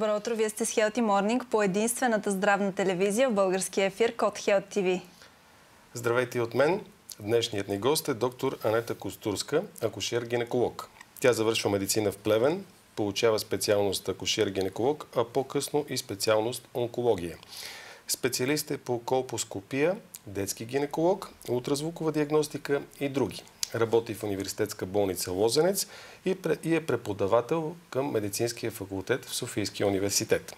Добро утро, вие сте с Healthy Morning по единствената здравна телевизия в българския ефир Код Health TV. Здравейте от мен. Днешният ни гост е доктор Анета Костурска, акушер-гинеколог. Тя завършва медицина в Плевен, получава специалност акушер-гинеколог, а по-късно и специалност онкология. Специалист е по колпоскопия, детски гинеколог, ултразвукова диагностика и други работи в университетска болница Лозенец и е преподавател към Медицинския факултет в Софийския университет.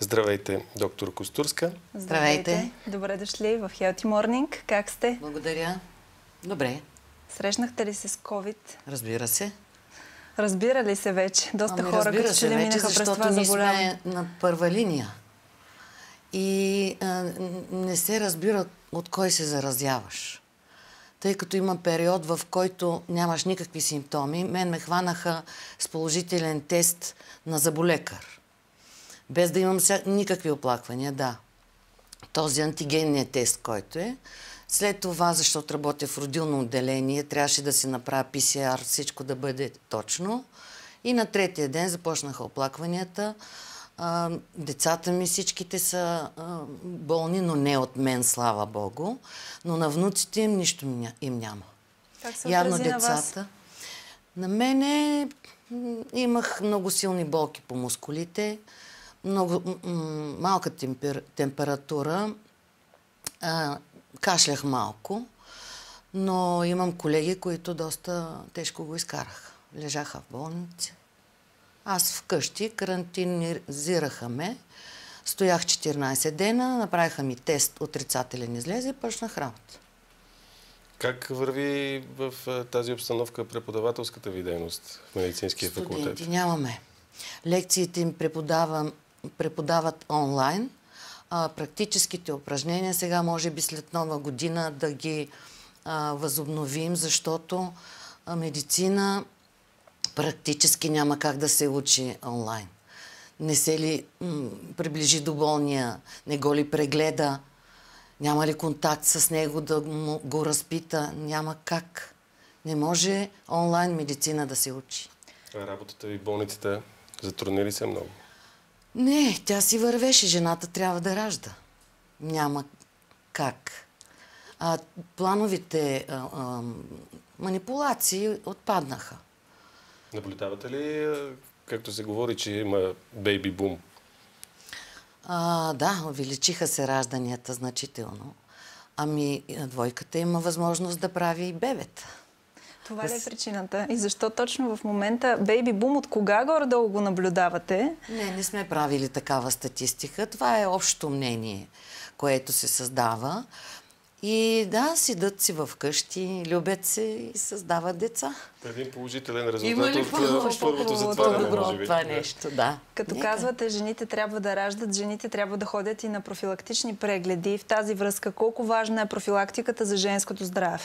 Здравейте, доктор Костурска. Здравейте. Добре дошли в Healthy Morning. Как сте? Благодаря. Добре. Срещнахте ли се с COVID? Разбира се. Разбира ли се вече? Доста ами, хора като че ли минаха през това заболяване. Ние сме на първа линия. И а, не се разбира от кой се заразяваш тъй като има период, в който нямаш никакви симптоми. Мен ме хванаха с положителен тест на заболекар. Без да имам ся... никакви оплаквания, да. Този антигенният е тест, който е. След това, защото работя в родилно отделение, трябваше да си направя ПСР, всичко да бъде точно. И на третия ден започнаха оплакванията. А, децата ми всичките са а, болни, но не от мен, слава Богу. Но на внуците им нищо ня, им няма. Как се Явно децата. На, вас? на мене имах много силни болки по мускулите, много, малка темпер, температура, а, кашлях малко, но имам колеги, които доста тежко го изкараха. Лежаха в болници аз вкъщи карантинизираха ме. Стоях 14 дена, направиха ми тест отрицателен излезе и пършнах работа. Как върви в тази обстановка преподавателската ви дейност в медицинския Студенти факултет? Студенти нямаме. Лекциите им преподавам, преподават онлайн. А, практическите упражнения сега може би след нова година да ги а, възобновим, защото медицина практически няма как да се учи онлайн. Не се ли приближи до болния, не го ли прегледа, няма ли контакт с него да го разпита, няма как. Не може онлайн медицина да се учи. А работата ви в болницата затрудни ли се много? Не, тя си вървеше. Жената трябва да ражда. Няма как. А плановите а, а, манипулации отпаднаха. Наблюдавате ли, както се говори, че има бейби бум? А, да, увеличиха се ражданията значително. Ами, двойката има възможност да прави и бебета. Това ли е причината? И защо точно в момента Бейби Бум от кога горе-долу го наблюдавате? Не, не сме правили такава статистика. Това е общо мнение, което се създава. И да, сидат си вкъщи, любят се и създават деца. Е един положителен резултат от е, първото затваряне, добро може би. това нещо, да. Като казвате, жените трябва да раждат, жените трябва да ходят и на профилактични прегледи. В тази връзка, колко важна е профилактиката за женското здраве?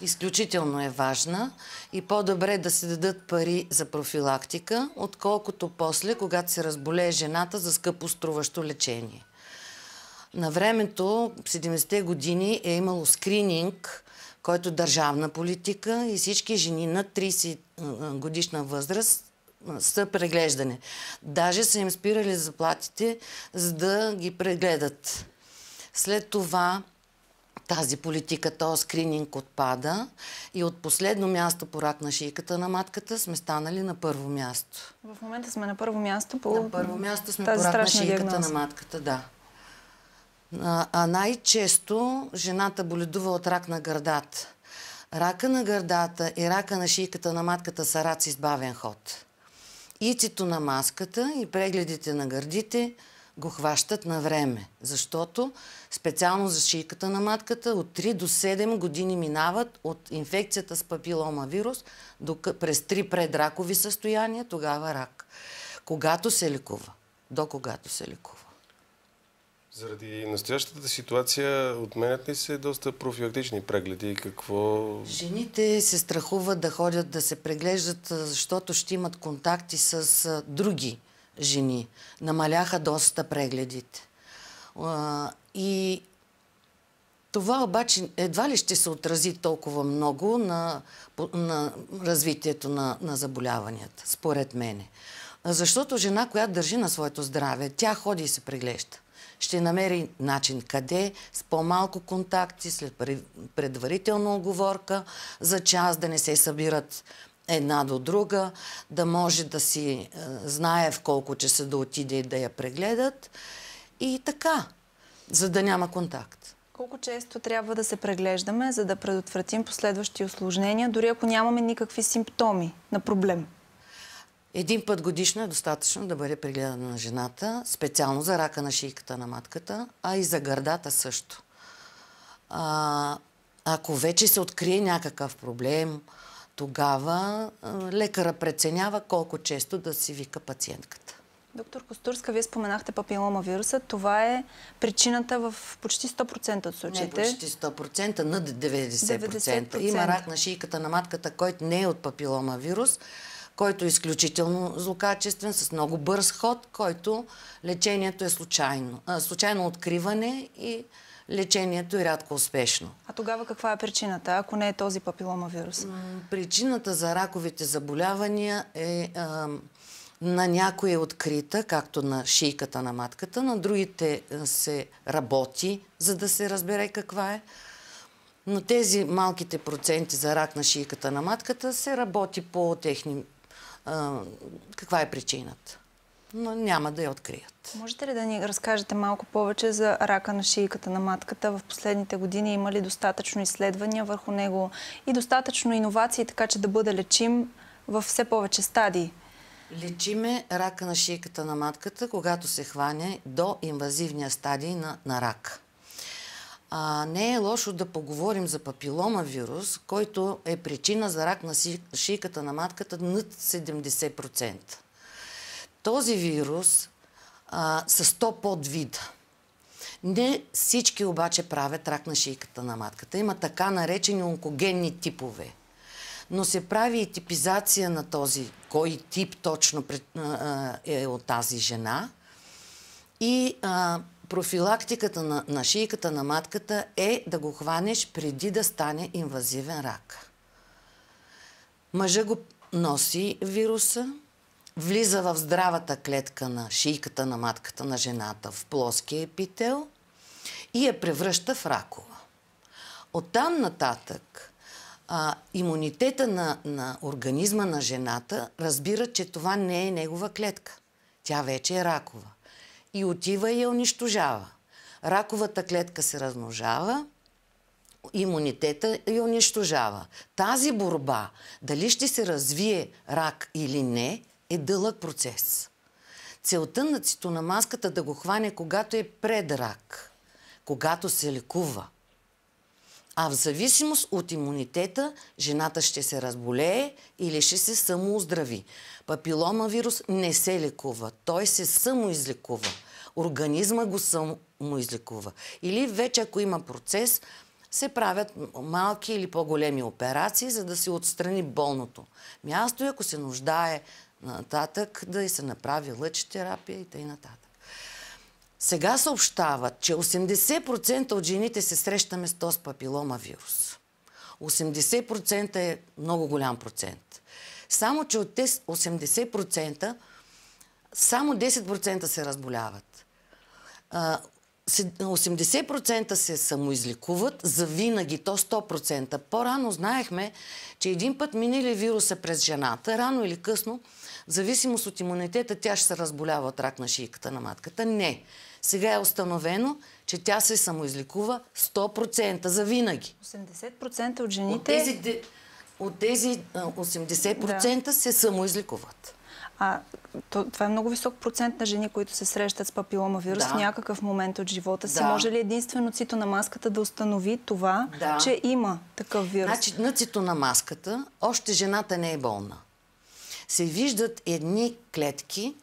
изключително е важна и по-добре е да се дадат пари за профилактика, отколкото после, когато се разболее жената за скъпоструващо лечение. На времето, 70-те години, е имало скрининг, който е държавна политика и всички жени на 30 годишна възраст са преглеждане. Даже са им спирали заплатите, за да ги прегледат. След това тази политика, този скрининг отпада и от последно място по рак на шийката на матката сме станали на първо място. В момента сме на първо място по На първо място сме по рак на шийката диагноз. на матката, да. А най-често жената боледува от рак на гърдата. Рака на гърдата и рака на шийката на матката са раци с избавен ход. Ицито на маската и прегледите на гърдите го хващат на време, защото специално за шийката на матката от 3 до 7 години минават от инфекцията с папилома вирус през 3 предракови състояния, тогава рак. Когато се ликува, До когато се ликува? Заради настоящата ситуация отменят ли се доста профилактични прегледи и какво... Жените се страхуват да ходят да се преглеждат, защото ще имат контакти с други жени. Намаляха доста прегледите. И това обаче едва ли ще се отрази толкова много на, на развитието на, на заболяванията, според мене. Защото жена, която държи на своето здраве, тя ходи и се преглежда ще намери начин къде, с по-малко контакти, след предварителна оговорка, за час да не се събират една до друга, да може да си е, знае в колко часа да отиде и да я прегледат. И така, за да няма контакт. Колко често трябва да се преглеждаме, за да предотвратим последващи осложнения, дори ако нямаме никакви симптоми на проблем? Един път годишно е достатъчно да бъде прегледана на жената, специално за рака на шийката на матката, а и за гърдата също. А, ако вече се открие някакъв проблем, тогава лекара преценява колко често да си вика пациентката. Доктор Костурска, вие споменахте папилома вируса. Това е причината в почти 100% от случаите. Не почти 100%, на 90%. 90%. Има рак на шийката на матката, който не е от папилома вирус който е изключително злокачествен, с много бърз ход, който лечението е случайно. А, случайно откриване и лечението е рядко успешно. А тогава каква е причината, ако не е този папиломавирус? Причината за раковите заболявания е... А, на някои е открита, както на шийката на матката, на другите се работи, за да се разбере каква е. Но тези малките проценти за рак на шийката на матката се работи по техни каква е причината. Но няма да я открият. Можете ли да ни разкажете малко повече за рака на шийката на матката? В последните години има ли достатъчно изследвания върху него и достатъчно иновации, така че да бъде лечим в все повече стадии? Лечиме рака на шийката на матката, когато се хване до инвазивния стадий на, на рак. А, не е лошо да поговорим за папилома вирус, който е причина за рак на шийката на матката над 70%. Този вирус а, са 100 подвида. Не всички обаче правят рак на шийката на матката. Има така наречени онкогенни типове. Но се прави и типизация на този, кой тип точно е от тази жена. И а, профилактиката на, на шийката на матката е да го хванеш преди да стане инвазивен рак. Мъжа го носи вируса, влиза в здравата клетка на шийката на матката на жената в плоския епител и я превръща в ракова. Оттам нататък а, имунитета на, на организма на жената разбира, че това не е негова клетка. Тя вече е ракова и отива и я унищожава. Раковата клетка се размножава, имунитета я унищожава. Тази борба, дали ще се развие рак или не, е дълъг процес. Целта на цитонамаската да го хване, когато е пред рак, когато се лекува. А в зависимост от имунитета, жената ще се разболее или ще се самооздрави. Папилома вирус не се лекува. Той се самоизлекува организма го самоизлекува. Или вече, ако има процес, се правят малки или по-големи операции, за да се отстрани болното място и е, ако се нуждае нататък, да и се направи лъч терапия и т.н. Сега съобщават, че 80% от жените се срещаме с този папилома вирус. 80% е много голям процент. Само, че от тези 80% само 10% се разболяват. 80% се самоизликуват за винаги, то 100%. По-рано знаехме, че един път мине ли вируса е през жената, рано или късно, в зависимост от имунитета, тя ще се разболява от рак на шийката на матката. Не. Сега е установено, че тя се самоизликува 100% за винаги. 80% от жените... От тези, от тези 80% да. се самоизликуват. А, то, това е много висок процент на жени, които се срещат с папиломавирус да. в някакъв момент от живота си. Да. Може ли единствено цитонамаската да установи това, да. че има такъв вирус? Значи на цитонамаската още жената не е болна. Се виждат едни клетки,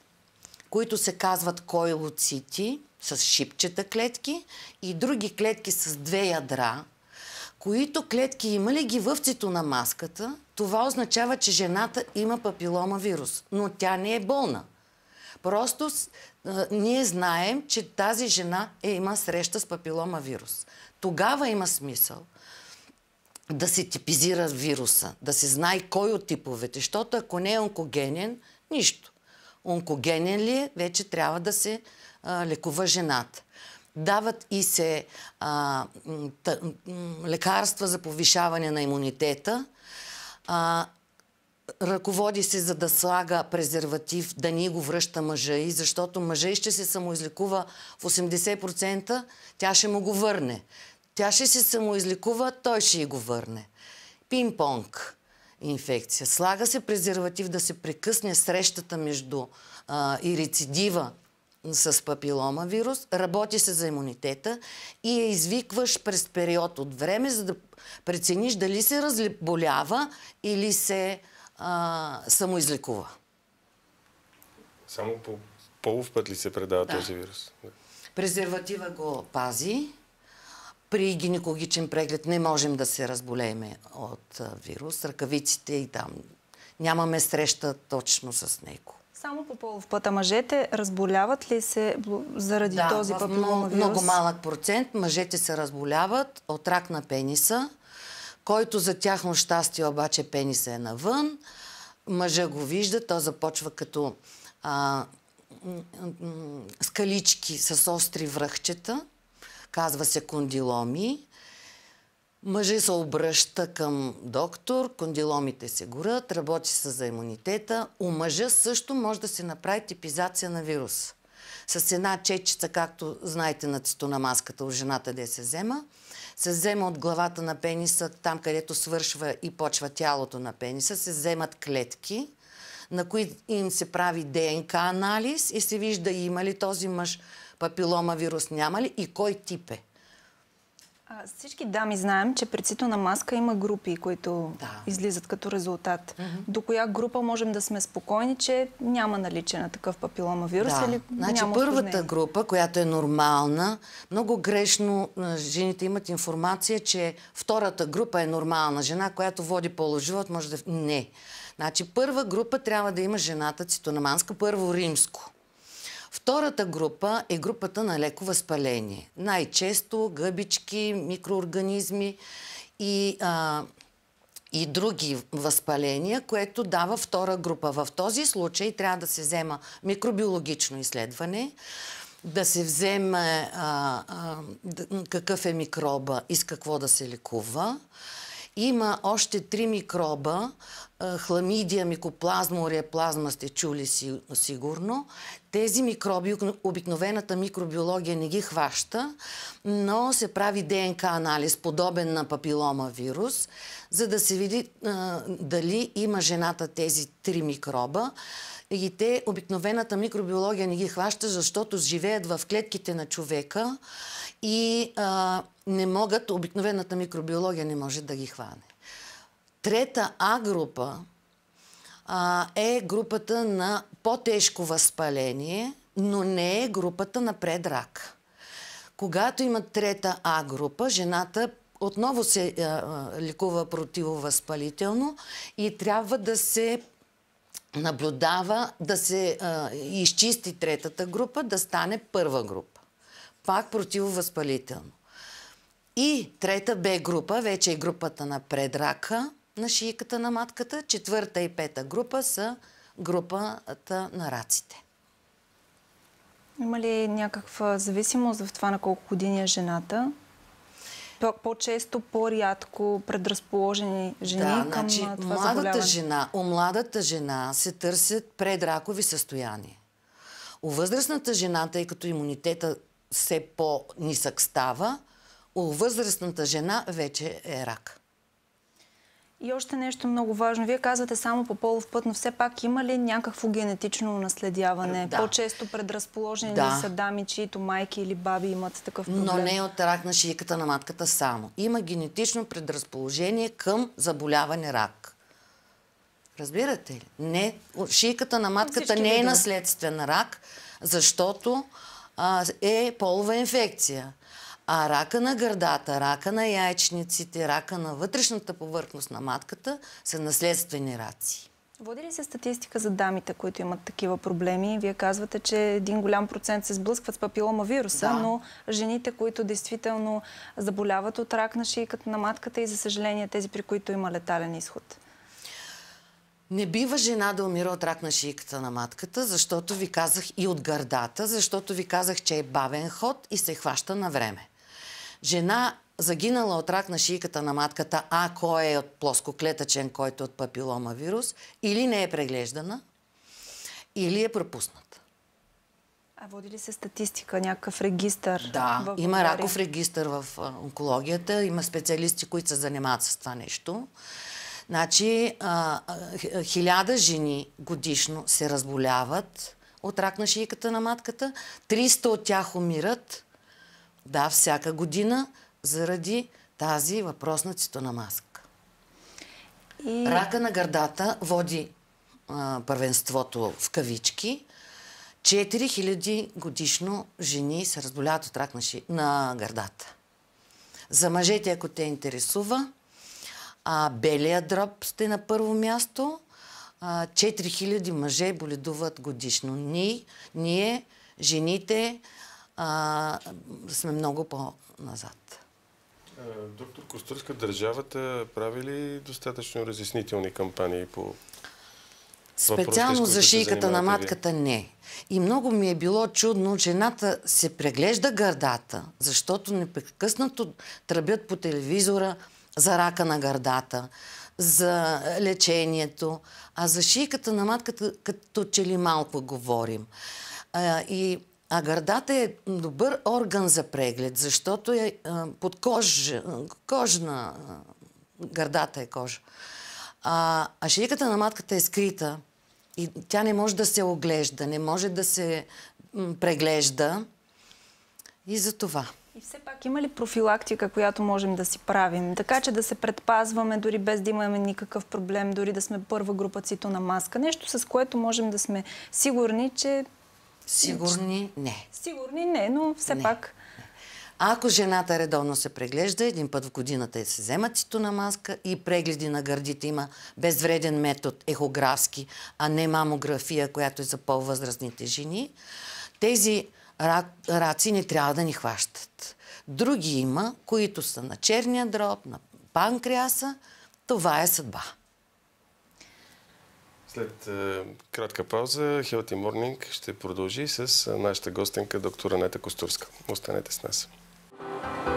които се казват койлоцити, с шипчета клетки и други клетки с две ядра, които клетки има ли ги в цитонамаската, това означава, че жената има папилома вирус, но тя не е болна. Просто ние знаем, че тази жена е, има среща с папилома вирус. Тогава има смисъл да се типизира вируса, да се знае кой от типовете, защото ако не е онкогенен, нищо. Онкогенен ли е, вече трябва да се а, лекува жената дават и се а, та, лекарства за повишаване на имунитета. А, ръководи се за да слага презерватив, да ни го връща мъжа и, защото мъжа и ще се самоизликува в 80%, тя ще му го върне. Тя ще се самоизликува, той ще й го върне. Пинг-понг инфекция. Слага се презерватив да се прекъсне срещата между а, и рецидива с папилома вирус, работи се за имунитета и я извикваш през период от време, за да прецениш дали се разболява или се а, самоизлекува. Само по полов път ли се предава да. този вирус? Презерватива го пази. При гинекологичен преглед не можем да се разболееме от вирус. Ръкавиците и там. Нямаме среща точно с него. Само по полов път, а мъжете разболяват ли се заради да, този папиломавирус? Да, много малък процент мъжете се разболяват от рак на пениса, който за тяхно щастие обаче пениса е навън. Мъжа го вижда, то започва като а, скалички с остри връхчета, казва се кондиломи. Мъжи се обръща към доктор, кондиломите се горят, работи се за имунитета. У мъжа също може да се направи типизация на вирус. С една чечица, както знаете на цитонамаската у жената, де се взема, се взема от главата на пениса, там където свършва и почва тялото на пениса, се вземат клетки, на които им се прави ДНК анализ и се вижда има ли този мъж папилома вирус, няма ли и кой тип е. А, всички дами знаем, че при цитона маска има групи, които да. излизат като резултат. Mm-hmm. До коя група можем да сме спокойни, че няма наличие на такъв папиломавирус? Да. Или значи, няма първата осложнение? група, която е нормална, много грешно жените имат информация, че втората група е нормална. Жена, която води положивот, може да... Не. Значи първа група трябва да има жената Цитонаманска, първо римско. Втората група е групата на леко възпаление. Най-често гъбички, микроорганизми и, а, и други възпаления, което дава втора група. В този случай трябва да се взема микробиологично изследване, да се вземе а, а, какъв е микроба и с какво да се лекува. Има още три микроба, е, хламидия, микоплазма, ореплазма, сте чули си, сигурно. Тези микроби, обикновената микробиология не ги хваща, но се прави ДНК анализ, подобен на папилома вирус, за да се види а, е, дали има жената тези три микроба. И те, обикновената микробиология не ги хваща, защото живеят в клетките на човека и а, не могат, обикновената микробиология не може да ги хване. Трета А група а, е групата на по-тежко възпаление, но не е групата на предрак. Когато има трета А група, жената отново се а, а, ликува противовъзпалително и трябва да се наблюдава, да се а, изчисти третата група, да стане първа група пак е противовъзпалително. И трета Б група, вече е групата на предрака на шийката на матката. Четвърта и пета група са групата на раците. Има ли някаква зависимост в това на колко години е жената? По-често, по-рядко предразположени жени да, към значи, това младата жена, У младата жена се търсят предракови състояния. У възрастната жена, тъй като имунитета все по-нисък става, у възрастната жена вече е рак. И още нещо много важно. Вие казвате само по полов път, но все пак има ли някакво генетично наследяване? Да. По-често предразположени да. ли са дами, чието майки или баби имат такъв проблем? Но не е от рак на шийката на матката само. Има генетично предразположение към заболяване рак. Разбирате ли? Не, шийката на матката не е наследствен рак, защото а, е полова инфекция. А рака на гърдата, рака на яйчниците, рака на вътрешната повърхност на матката са наследствени раци. Води ли се статистика за дамите, които имат такива проблеми? Вие казвате, че един голям процент се сблъскват с папилома вируса, да. но жените, които действително заболяват от рак на шийката на матката и, за съжаление, тези, при които има летален изход. Не бива жена да умира от рак на шийката на матката, защото ви казах и от гърдата, защото ви казах, че е бавен ход и се хваща на време. Жена загинала от рак на шийката на матката, ако е от плоскоклетъчен, който е от папилома вирус, или не е преглеждана, или е пропусната. А води ли се статистика, някакъв регистър? Да, има раков регистър в онкологията, има специалисти, които се занимават с това нещо. Значи, хиляда жени годишно се разболяват от рак на шийката на матката, 300 от тях умират, да, всяка година, заради тази въпросна цитонамаска. И... Рака на гърдата води а, първенството в кавички. 4000 годишно жени се разболяват от рак на, ши... на гърдата. За мъжете, ако те интересува, а, белия дроб сте на първо място. А, 4000 мъже боледуват годишно. Ни, ние, жените, а, сме много по-назад. Доктор Костурска, държавата прави ли достатъчно разяснителни кампании по Специално въпроси, за шийката на матката не. И много ми е било чудно, жената се преглежда гърдата, защото непрекъснато тръбят по телевизора за рака на гърдата, за лечението, а за шийката на матката като че ли малко говорим. А, и, а гърдата е добър орган за преглед, защото е а, под кожа, кожна... Гърдата е кожа. А, а шийката на матката е скрита и тя не може да се оглежда, не може да се преглежда. И за това. И все пак има ли профилактика, която можем да си правим? Така, че да се предпазваме, дори без да имаме никакъв проблем, дори да сме първа група цитона маска. Нещо, с което можем да сме сигурни, че... Сигурни не. Сигурни не, но все не. пак... ако жената редовно се преглежда, един път в годината се взема цитона маска и прегледи на гърдите има безвреден метод, ехографски, а не мамография, която е за по-възрастните жени. Тези раци не трябва да ни хващат. Други има, които са на черния дроб, на панкреаса. Това е съдба. След е, кратка пауза, Healthy Morning ще продължи с е, нашата гостенка доктора Нета Костурска. Останете с нас. Thank